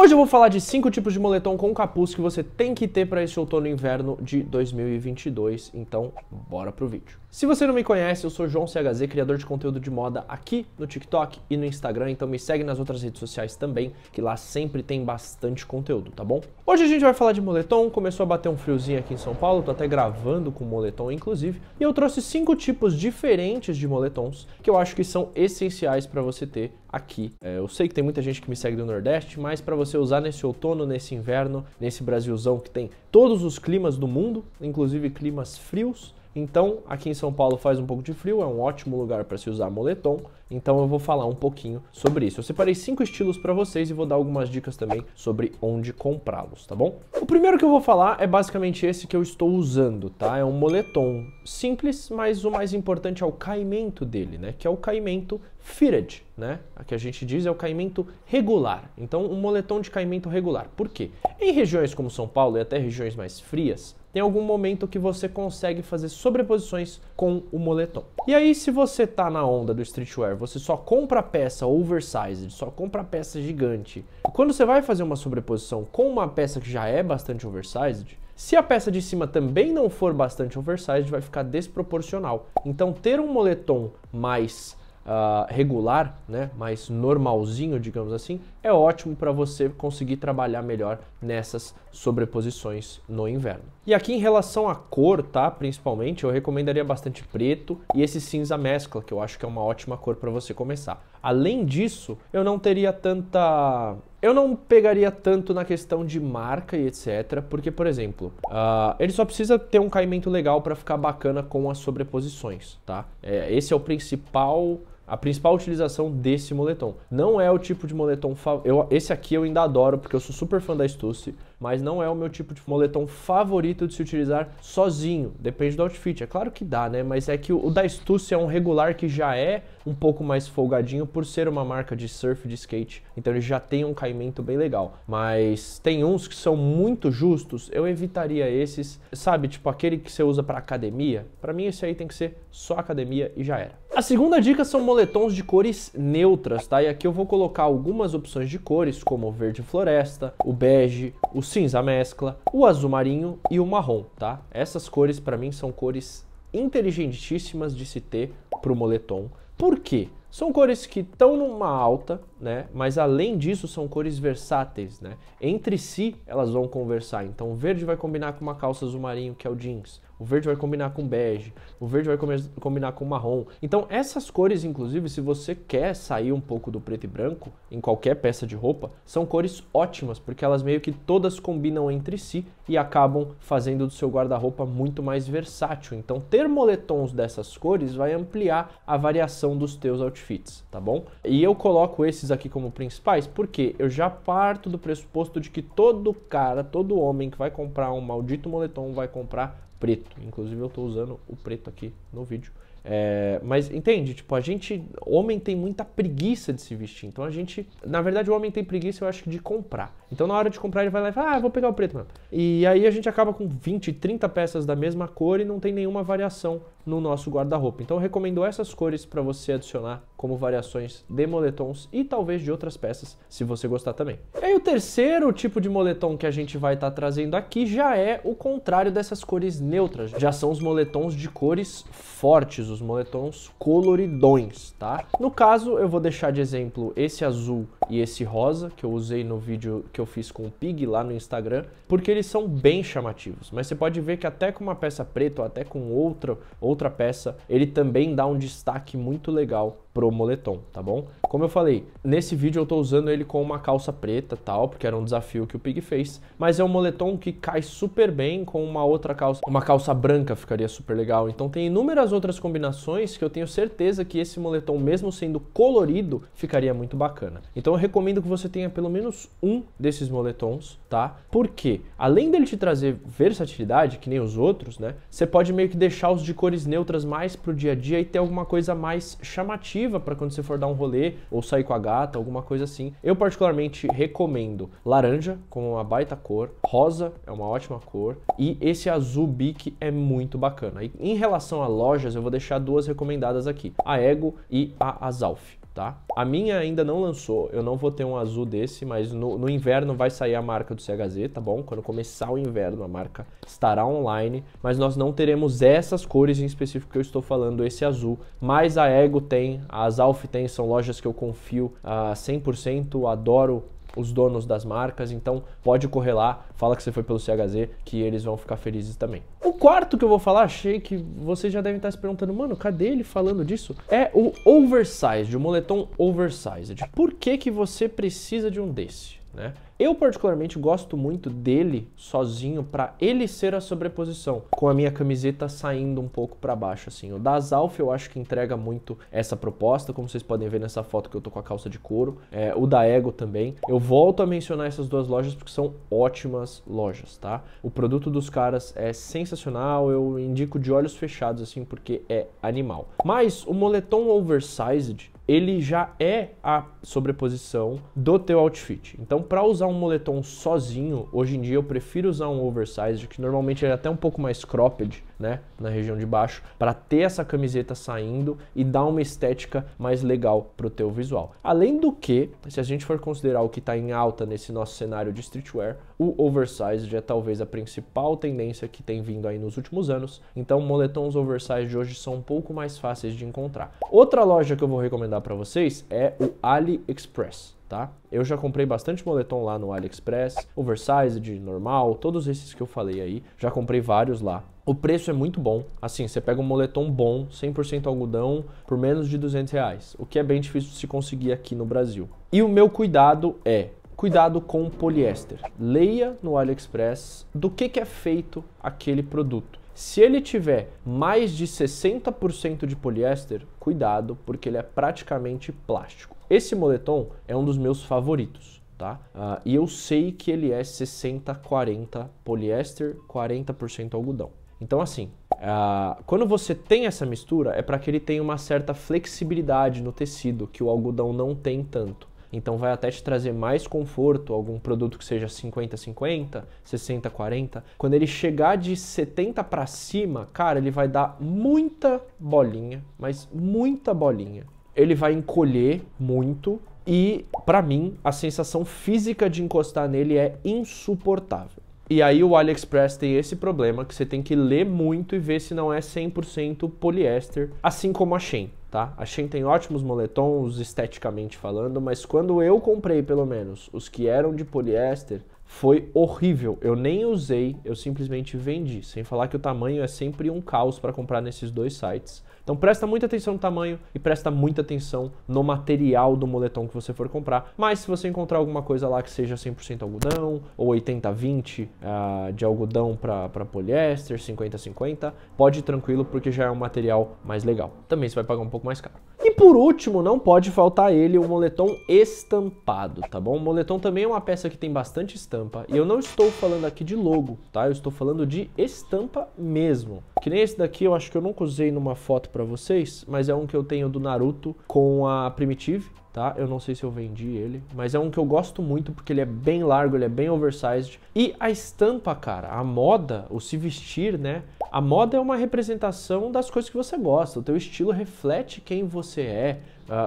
Hoje eu vou falar de cinco tipos de moletom com capuz que você tem que ter para esse outono e inverno de 2022. Então, bora pro vídeo. Se você não me conhece, eu sou João CHZ, criador de conteúdo de moda aqui no TikTok e no Instagram, então me segue nas outras redes sociais também, que lá sempre tem bastante conteúdo, tá bom? Hoje a gente vai falar de moletom, começou a bater um friozinho aqui em São Paulo, tô até gravando com moletom inclusive, e eu trouxe cinco tipos diferentes de moletons que eu acho que são essenciais para você ter aqui. É, eu sei que tem muita gente que me segue do Nordeste, mas para você usar nesse outono, nesse inverno, nesse Brasilzão que tem todos os climas do mundo, inclusive climas frios, então, aqui em São Paulo faz um pouco de frio, é um ótimo lugar para se usar moletom, então eu vou falar um pouquinho sobre isso. Eu separei cinco estilos para vocês e vou dar algumas dicas também sobre onde comprá-los, tá bom? O primeiro que eu vou falar é basicamente esse que eu estou usando, tá? É um moletom simples, mas o mais importante é o caimento dele, né? Que é o caimento fitted, né? A que a gente diz é o caimento regular. Então, um moletom de caimento regular. Por quê? Em regiões como São Paulo e até regiões mais frias, tem algum momento que você consegue fazer sobreposições com o moletom. E aí, se você tá na onda do streetwear, você só compra peça oversized, só compra peça gigante. Quando você vai fazer uma sobreposição com uma peça que já é bastante oversized, se a peça de cima também não for bastante oversized, vai ficar desproporcional. Então, ter um moletom mais ah, regular, né, mais normalzinho, digamos assim, é ótimo para você conseguir trabalhar melhor nessas sobreposições no inverno. E aqui em relação à cor, tá, principalmente, eu recomendaria bastante preto e esse cinza mescla, que eu acho que é uma ótima cor para você começar. Além disso, eu não teria tanta eu não pegaria tanto na questão de marca e etc, porque, por exemplo, uh, ele só precisa ter um caimento legal para ficar bacana com as sobreposições, tá? É, esse é o principal a principal utilização desse moletom. Não é o tipo de moletom. Eu, esse aqui eu ainda adoro, porque eu sou super fã da Stussy, mas não é o meu tipo de moletom favorito de se utilizar sozinho. Depende do outfit. É claro que dá, né? Mas é que o, o da Stussy é um regular que já é um pouco mais folgadinho por ser uma marca de surf, de skate. Então ele já tem um caimento bem legal. Mas tem uns que são muito justos, eu evitaria esses. Sabe, tipo aquele que você usa para academia? Para mim esse aí tem que ser só academia e já era. A segunda dica são moletons de cores neutras, tá? E aqui eu vou colocar algumas opções de cores, como o verde floresta, o bege, o cinza mescla, o azul marinho e o marrom, tá? Essas cores para mim são cores inteligentíssimas de se ter para o moletom. Por quê? São cores que estão numa alta, né? Mas além disso, são cores versáteis, né? Entre si, elas vão conversar. Então, o verde vai combinar com uma calça azul marinho, que é o jeans. O verde vai combinar com bege. O verde vai combinar com marrom. Então, essas cores, inclusive, se você quer sair um pouco do preto e branco em qualquer peça de roupa, são cores ótimas, porque elas meio que todas combinam entre si e acabam fazendo do seu guarda-roupa muito mais versátil. Então, ter moletons dessas cores vai ampliar a variação dos teus outfits, tá bom? E eu coloco esses esses aqui como principais, porque eu já parto do pressuposto de que todo cara, todo homem que vai comprar um maldito moletom vai comprar preto. Inclusive eu estou usando o preto aqui no vídeo. É, mas entende, tipo, a gente, homem tem muita preguiça de se vestir. Então a gente, na verdade, o homem tem preguiça, eu acho, de comprar. Então na hora de comprar, ele vai lá e fala, ah, vou pegar o preto mano E aí a gente acaba com 20, 30 peças da mesma cor e não tem nenhuma variação no nosso guarda-roupa. Então eu recomendo essas cores para você adicionar como variações de moletons e talvez de outras peças, se você gostar também. E aí o terceiro tipo de moletom que a gente vai estar tá trazendo aqui já é o contrário dessas cores neutras. Já são os moletons de cores fortes, os moletons coloridões, tá? No caso, eu vou deixar de exemplo esse azul e esse rosa, que eu usei no vídeo que eu fiz com o Pig lá no Instagram, porque eles são bem chamativos. Mas você pode ver que até com uma peça preta ou até com outra, outra peça, ele também dá um destaque muito legal pro moletom, tá bom? Como eu falei, nesse vídeo eu tô usando ele com uma calça preta tal, porque era um desafio que o Pig fez, mas é um moletom que cai super bem com uma outra calça, uma calça branca ficaria super legal. Então tem inúmeras outras combinações que eu tenho certeza que esse moletom, mesmo sendo colorido, ficaria muito bacana. Então recomendo que você tenha pelo menos um desses moletons, tá? Porque além dele te trazer versatilidade, que nem os outros, né? Você pode meio que deixar os de cores neutras mais pro dia a dia e ter alguma coisa mais chamativa para quando você for dar um rolê ou sair com a gata, alguma coisa assim. Eu particularmente recomendo laranja como uma baita cor, rosa é uma ótima cor e esse azul bique é muito bacana. E em relação a lojas, eu vou deixar duas recomendadas aqui, a Ego e a Azalf tá? A minha ainda não lançou, eu não vou ter um azul desse, mas no, no inverno vai sair a marca do CHZ, tá bom? Quando começar o inverno a marca estará online, mas nós não teremos essas cores em específico que eu estou falando, esse azul. Mas a Ego tem, as Zalf tem, são lojas que eu confio a ah, 100%, adoro os donos das marcas, então pode correr lá, fala que você foi pelo CHZ, que eles vão ficar felizes também. O quarto que eu vou falar, achei que vocês já devem estar se perguntando, mano, cadê ele falando disso? É o oversized, o moletom oversized. Por que que você precisa de um desse, né? Eu particularmente gosto muito dele sozinho para ele ser a sobreposição, com a minha camiseta saindo um pouco para baixo assim. O da Zalf eu acho que entrega muito essa proposta, como vocês podem ver nessa foto que eu tô com a calça de couro, é, o da Ego também. Eu volto a mencionar essas duas lojas porque são ótimas lojas, tá? O produto dos caras é sensacional, eu indico de olhos fechados assim porque é animal. Mas o moletom oversized ele já é a sobreposição do teu outfit. Então, para usar um moletom sozinho, hoje em dia eu prefiro usar um oversized, que normalmente ele é até um pouco mais cropped, né, na região de baixo, para ter essa camiseta saindo e dar uma estética mais legal pro teu visual. Além do que, se a gente for considerar o que está em alta nesse nosso cenário de streetwear, o oversized é talvez a principal tendência que tem vindo aí nos últimos anos. Então, moletons oversized hoje são um pouco mais fáceis de encontrar. Outra loja que eu vou recomendar para vocês é o AliExpress. Tá? Eu já comprei bastante moletom lá no AliExpress, oversized, normal, todos esses que eu falei aí. Já comprei vários lá. O preço é muito bom. Assim, você pega um moletom bom, 100% algodão, por menos de 200 reais, o que é bem difícil de se conseguir aqui no Brasil. E o meu cuidado é cuidado com poliéster. Leia no AliExpress do que, que é feito aquele produto. Se ele tiver mais de 60% de poliéster, cuidado, porque ele é praticamente plástico. Esse moletom é um dos meus favoritos tá? Uh, e eu sei que ele é 60-40 poliéster, 40% algodão. Então, assim, uh, quando você tem essa mistura, é para que ele tenha uma certa flexibilidade no tecido, que o algodão não tem tanto. Então, vai até te trazer mais conforto, algum produto que seja 50-50, 60-40. Quando ele chegar de 70 para cima, cara, ele vai dar muita bolinha, mas muita bolinha. Ele vai encolher muito e, para mim, a sensação física de encostar nele é insuportável. E aí o AliExpress tem esse problema que você tem que ler muito e ver se não é 100% poliéster, assim como a Shein, tá? A Shein tem ótimos moletons esteticamente falando, mas quando eu comprei pelo menos os que eram de poliéster, foi horrível. Eu nem usei, eu simplesmente vendi, sem falar que o tamanho é sempre um caos para comprar nesses dois sites. Então presta muita atenção no tamanho e presta muita atenção no material do moletom que você for comprar. Mas se você encontrar alguma coisa lá que seja 100% algodão ou 80-20 uh, ah, de algodão para poliéster, 50-50, pode ir tranquilo porque já é um material mais legal. Também você vai pagar um pouco mais caro. E por último, não pode faltar ele, o moletom estampado, tá bom? O moletom também é uma peça que tem bastante estampa. E eu não estou falando aqui de logo, tá? Eu estou falando de estampa mesmo. Que nem esse daqui, eu acho que eu nunca usei numa foto pra vocês, mas é um que eu tenho do Naruto com a Primitive. Tá? Eu não sei se eu vendi ele, mas é um que eu gosto muito porque ele é bem largo, ele é bem oversized. E a estampa, cara, a moda, o se vestir, né? A moda é uma representação das coisas que você gosta. O teu estilo reflete quem você é,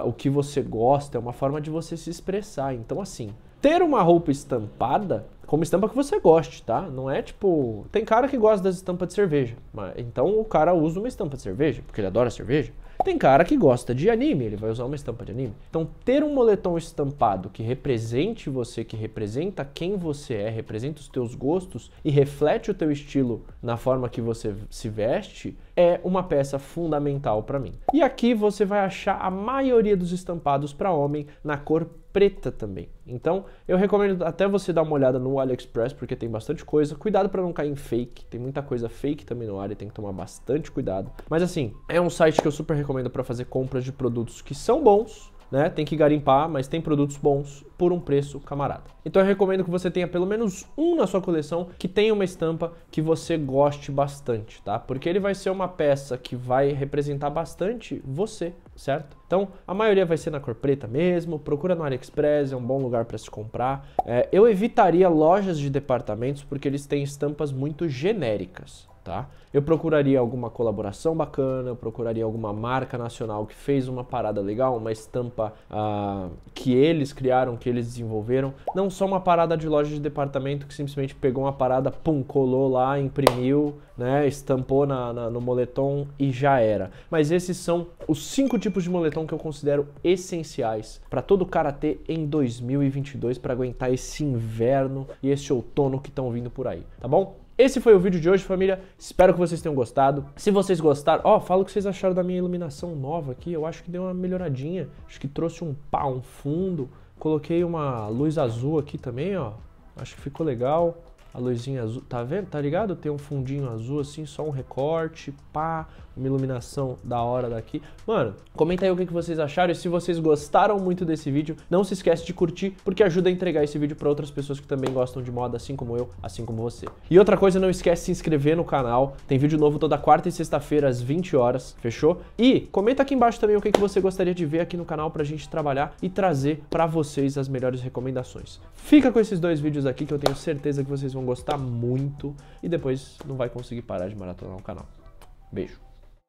uh, o que você gosta, é uma forma de você se expressar. Então, assim, ter uma roupa estampada como estampa que você goste, tá? Não é tipo. Tem cara que gosta das estampas de cerveja. Mas, então o cara usa uma estampa de cerveja, porque ele adora cerveja. Tem cara que gosta de anime, ele vai usar uma estampa de anime. Então, ter um moletom estampado que represente você, que representa quem você é, representa os teus gostos e reflete o teu estilo na forma que você se veste, é uma peça fundamental para mim. E aqui você vai achar a maioria dos estampados para homem na cor preta também. Então, eu recomendo até você dar uma olhada no AliExpress, porque tem bastante coisa. Cuidado para não cair em fake, tem muita coisa fake também no Ali, tem que tomar bastante cuidado. Mas assim, é um site que eu super recomendo para fazer compras de produtos que são bons, né? Tem que garimpar, mas tem produtos bons por um preço camarada. Então eu recomendo que você tenha pelo menos um na sua coleção que tenha uma estampa que você goste bastante, tá? Porque ele vai ser uma peça que vai representar bastante você, certo? Então a maioria vai ser na cor preta mesmo, procura no AliExpress, é um bom lugar para se comprar. É, eu evitaria lojas de departamentos porque eles têm estampas muito genéricas tá? Eu procuraria alguma colaboração bacana, eu procuraria alguma marca nacional que fez uma parada legal, uma estampa ah, que eles criaram, que eles desenvolveram, não só uma parada de loja de departamento que simplesmente pegou uma parada, pum, colou lá, imprimiu, né, estampou na, na, no moletom e já era. Mas esses são os cinco tipos de moletom que eu considero essenciais para todo cara ter em 2022 para aguentar esse inverno e esse outono que estão vindo por aí, tá bom? Esse foi o vídeo de hoje, família. Espero que vocês tenham gostado. Se vocês gostaram, ó, fala o que vocês acharam da minha iluminação nova aqui. Eu acho que deu uma melhoradinha. Acho que trouxe um pá, um fundo. Coloquei uma luz azul aqui também, ó. Acho que ficou legal. A luzinha azul, tá vendo? Tá ligado? Tem um fundinho azul assim, só um recorte, pá uma iluminação da hora daqui. Mano, comenta aí o que vocês acharam e se vocês gostaram muito desse vídeo, não se esquece de curtir, porque ajuda a entregar esse vídeo para outras pessoas que também gostam de moda, assim como eu, assim como você. E outra coisa, não esquece de se inscrever no canal, tem vídeo novo toda quarta e sexta-feira às 20 horas, fechou? E comenta aqui embaixo também o que você gostaria de ver aqui no canal pra gente trabalhar e trazer para vocês as melhores recomendações. Fica com esses dois vídeos aqui que eu tenho certeza que vocês vão gostar muito e depois não vai conseguir parar de maratonar o canal. Beijo!